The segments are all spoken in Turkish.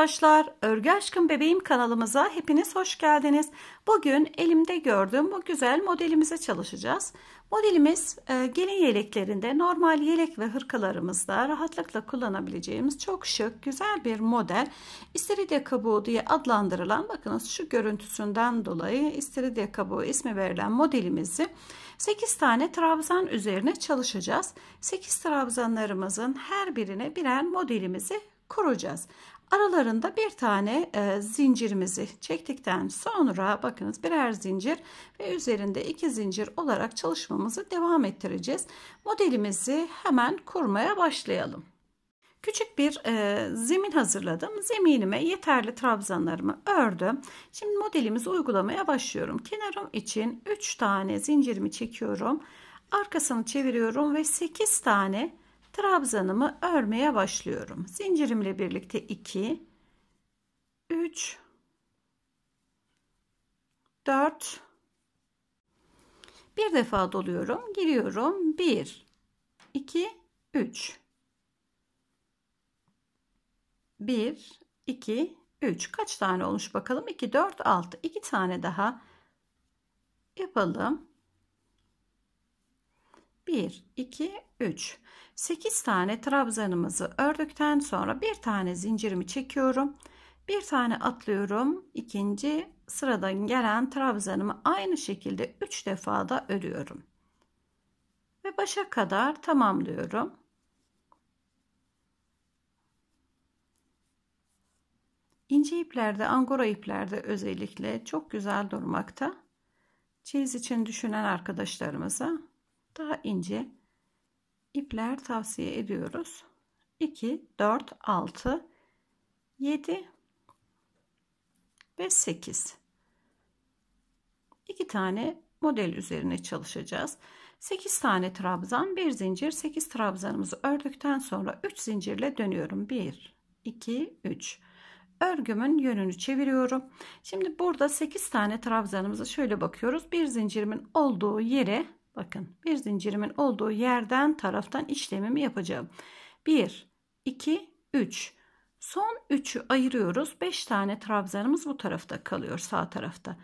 arkadaşlar, Örgü Aşkım Bebeğim kanalımıza hepiniz hoş geldiniz. Bugün elimde gördüğüm bu güzel modelimize çalışacağız. Modelimiz e, gelin yeleklerinde normal yelek ve hırkalarımızda rahatlıkla kullanabileceğimiz çok şık, güzel bir model. İstiridye kabuğu diye adlandırılan bakınız şu görüntüsünden dolayı istiridye kabuğu ismi verilen modelimizi 8 tane trabzan üzerine çalışacağız. 8 trabzanlarımızın her birine birer modelimizi kuracağız. Aralarında bir tane e, zincirimizi çektikten sonra bakınız birer zincir ve üzerinde iki zincir olarak çalışmamızı devam ettireceğiz. Modelimizi hemen kurmaya başlayalım. Küçük bir e, zemin hazırladım. Zeminime yeterli trabzanlarımı ördüm. Şimdi modelimizi uygulamaya başlıyorum. Kenarım için 3 tane zincirimi çekiyorum. Arkasını çeviriyorum ve 8 tane Trabzanımı örmeye başlıyorum. Zincirimle birlikte 2 3 4 bir defa doluyorum. Giriyorum. 1 2 3 1 2 3 kaç tane olmuş bakalım 2 4 6 2 tane daha yapalım 1, 2, 3. 8 tane trabzanımızı ördükten sonra bir tane zincirimi çekiyorum. Bir tane atlıyorum. ikinci sıradan gelen trabzanımı aynı şekilde 3 defa da örüyorum. Ve başa kadar tamamlıyorum. Ince iplerde, angora iplerde özellikle çok güzel durmakta. Çeyiz için düşünen arkadaşlarımıza daha ince ipler tavsiye ediyoruz. 2, 4, 6, 7 ve 8. 2 tane model üzerine çalışacağız. 8 tane trabzan, bir zincir. 8 trabzanımızı ördükten sonra 3 zincirle dönüyorum. 1, 2, 3. Örgümün yönünü çeviriyorum. Şimdi burada 8 tane trabzanımızı şöyle bakıyoruz. Bir zincirimin olduğu yere Bakın bir zincirimin olduğu yerden taraftan işlemimi yapacağım. 1, 2, 3. Son 3'ü ayırıyoruz. 5 tane trabzanımız bu tarafta kalıyor sağ tarafta.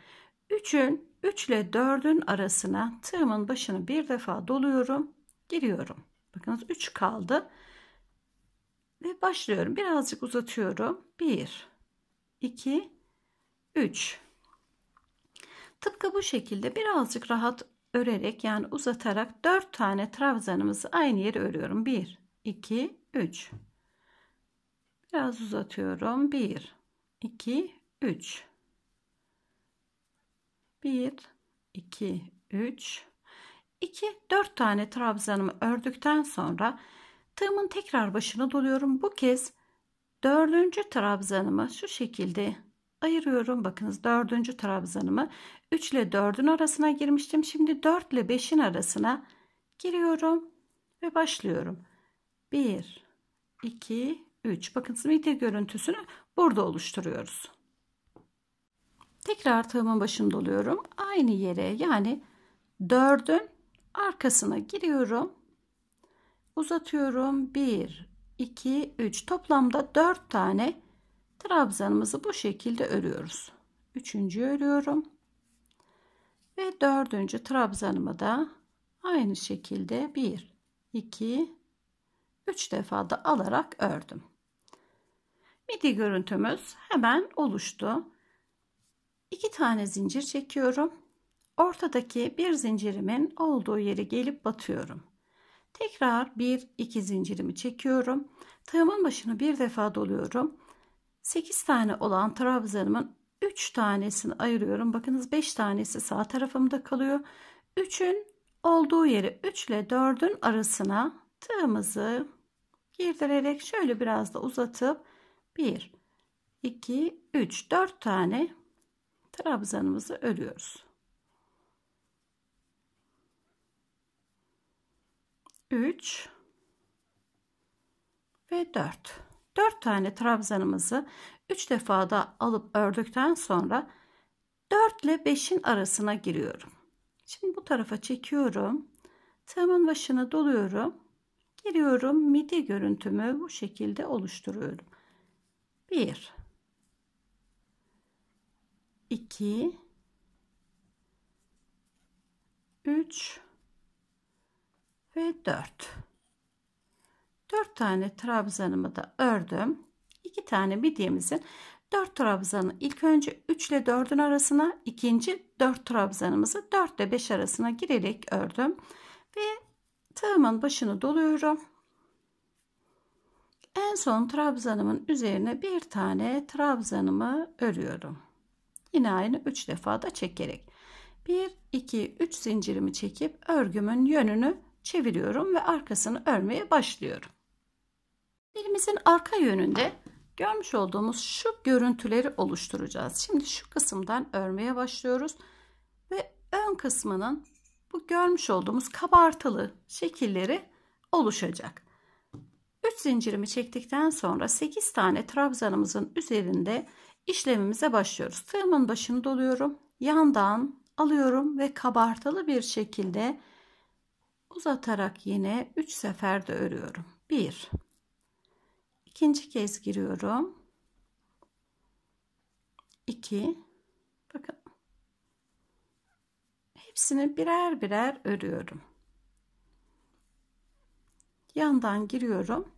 3'ün 3 ile 4'ün arasına tığımın başını bir defa doluyorum. Giriyorum. Bakınız 3 kaldı. Ve başlıyorum. Birazcık uzatıyorum. 1, 2, 3. Tıpkı bu şekilde birazcık rahat örerek yani uzatarak 4 tane trabzanımızı aynı yere örüyorum. 1, 2, 3. Biraz uzatıyorum. 1, 2, 3. 1, 2, 3. 2, 4 tane trabzanımı ördükten sonra tığımın tekrar başına doluyorum. Bu kez dördüncü trabzanımı şu şekilde ayırıyorum. Bakınız dördüncü trabzanımı 3 ile 4'ün arasına girmiştim. Şimdi 4 ile 5'in arasına giriyorum ve başlıyorum. 1, 2, 3. Bakınız mide görüntüsünü burada oluşturuyoruz. Tekrar tığımın başını doluyorum. Aynı yere yani 4'ün arkasına giriyorum. Uzatıyorum. 1, 2, 3. Toplamda 4 tane trabzanımızı bu şekilde örüyoruz. Üçüncü örüyorum. Ve dördüncü trabzanımı da aynı şekilde bir, iki, üç defa da alarak ördüm. Midi görüntümüz hemen oluştu. İki tane zincir çekiyorum. Ortadaki bir zincirimin olduğu yere gelip batıyorum. Tekrar bir iki zincirimi çekiyorum. Tığımın başını bir defa doluyorum 8 tane olan trabzanımın 3 tanesini ayırıyorum. Bakınız 5 tanesi sağ tarafımda kalıyor. 3'ün olduğu yere 3 ile 4'ün arasına tığımızı girdirerek şöyle biraz da uzatıp 1, 2, 3, 4 tane trabzanımızı örüyoruz. 3 ve 4. 4 tane trabzanımızı 3 defa da alıp ördükten sonra 4 ile 5'in arasına giriyorum. Şimdi bu tarafa çekiyorum. Tığımın başına doluyorum. Giriyorum. Midi görüntümü bu şekilde oluşturuyorum. 1 2 3 ve 4 4 tane trabzanımı da ördüm. 2 tane midyemizin 4 trabzanı ilk önce 3 ile 4'ün arasına ikinci 4 trabzanımızı 4 ile 5 arasına girerek ördüm. Ve tığımın başını doluyorum. En son trabzanımın üzerine bir tane trabzanımı örüyorum. Yine aynı 3 defa da çekerek. 1, 2, 3 zincirimi çekip örgümün yönünü çeviriyorum ve arkasını örmeye başlıyorum. Elimizin arka yönünde görmüş olduğumuz şu görüntüleri oluşturacağız. Şimdi şu kısımdan örmeye başlıyoruz. Ve ön kısmının bu görmüş olduğumuz kabartılı şekilleri oluşacak. 3 zincirimi çektikten sonra 8 tane trabzanımızın üzerinde işlemimize başlıyoruz. Tığımın başını doluyorum. Yandan alıyorum ve kabartılı bir şekilde uzatarak yine 3 seferde örüyorum. 1 İkinci kez giriyorum. 2 bakın hepsini birer birer örüyorum. Yandan giriyorum.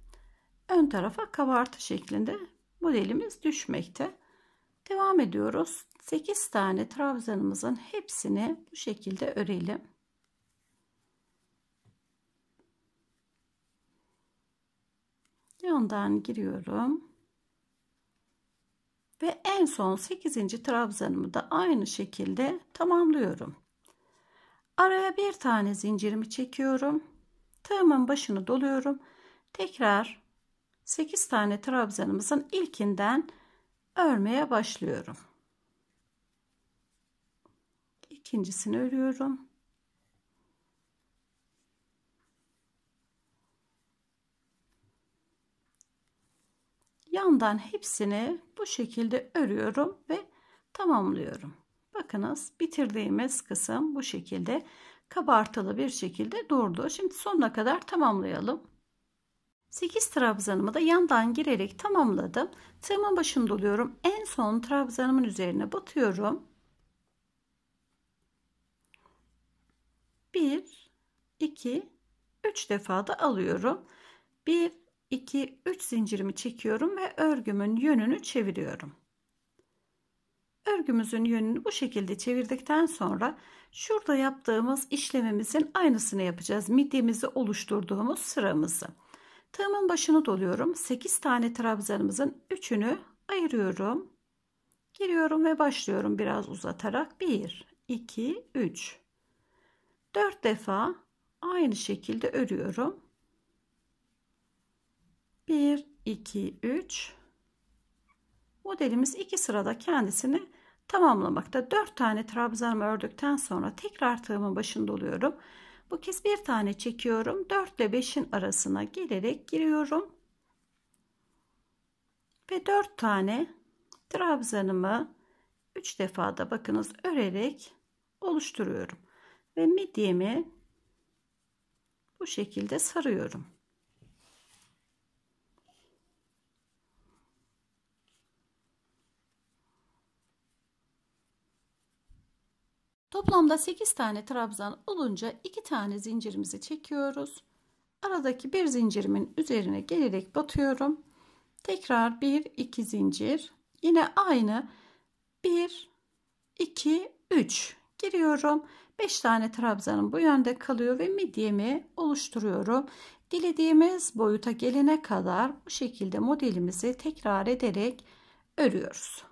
Ön tarafa kabartı şeklinde modelimiz düşmekte. Devam ediyoruz. 8 tane trabzanımızın hepsini bu şekilde örelim. yandan giriyorum. Ve en son 8. trabzanımı da aynı şekilde tamamlıyorum. Araya bir tane zincirimi çekiyorum. Tığımın başını doluyorum. Tekrar 8 tane trabzanımızın ilkinden örmeye başlıyorum. İkincisini örüyorum. Bundan hepsini bu şekilde örüyorum ve tamamlıyorum. Bakınız bitirdiğimiz kısım bu şekilde kabartılı bir şekilde durdu. Şimdi sonuna kadar tamamlayalım. 8 trabzanımı da yandan girerek tamamladım. Tığımın başını doluyorum. En son trabzanımın üzerine batıyorum. 1 2 3 defa da alıyorum. 1 2 3 zincirimi çekiyorum ve örgümün yönünü çeviriyorum. Örgümüzün yönünü bu şekilde çevirdikten sonra şurada yaptığımız işlemimizin aynısını yapacağız. Midyemizi oluşturduğumuz sıramızı. Tığımın başını doluyorum. 8 tane trabzanımızın 3'ünü ayırıyorum. Giriyorum ve başlıyorum biraz uzatarak. 1, 2, 3. 4 defa aynı şekilde örüyorum. 1, 2, 3. Modelimiz iki sırada kendisini tamamlamakta. 4 tane trabzanımı ördükten sonra tekrar tığımın başında oluyorum. Bu kez bir tane çekiyorum. 4 ile 5'in arasına gelerek giriyorum. Ve 4 tane trabzanımı 3 defa da bakınız örerek oluşturuyorum. Ve midyemi bu şekilde sarıyorum. Toplamda 8 tane trabzan olunca 2 tane zincirimizi çekiyoruz. Aradaki bir zincirimin üzerine gelerek batıyorum. Tekrar 1 2 zincir. Yine aynı 1 2 3 giriyorum. 5 tane trabzanım bu yönde kalıyor ve midyemi oluşturuyorum. Dilediğimiz boyuta gelene kadar bu şekilde modelimizi tekrar ederek örüyoruz.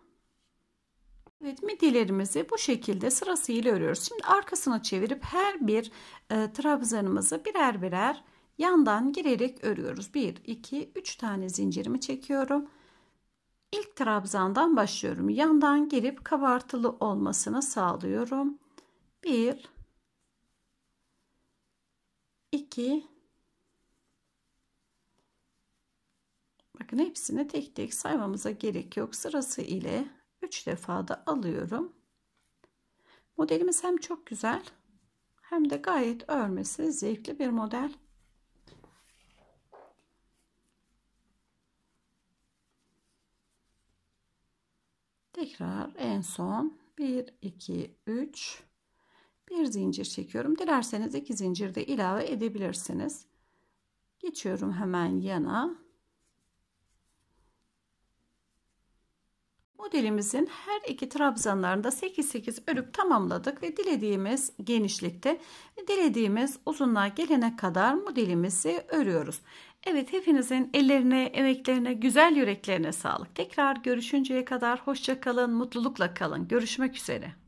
Evet midi'lerimizi bu şekilde sırasıyla örüyoruz. Şimdi arkasını çevirip her bir e, trabzanımızı birer birer yandan girerek örüyoruz. 1, 2, 3 tane zincirimi çekiyorum. İlk trabzandan başlıyorum. Yandan girip kabartılı olmasını sağlıyorum. 1, 2, bakın hepsini tek tek saymamıza gerek yok. Sırası ile 3 defa da alıyorum. Modelimiz hem çok güzel hem de gayet örmesi zevkli bir model. Tekrar en son 1 2 3 bir zincir çekiyorum. Dilerseniz iki zincir de ilave edebilirsiniz. Geçiyorum hemen yana. Modelimizin her iki trabzanlarında 8-8 örüp tamamladık ve dilediğimiz genişlikte ve dilediğimiz uzunluğa gelene kadar modelimizi örüyoruz. Evet hepinizin ellerine, emeklerine, güzel yüreklerine sağlık. Tekrar görüşünceye kadar hoşça kalın, mutlulukla kalın. Görüşmek üzere.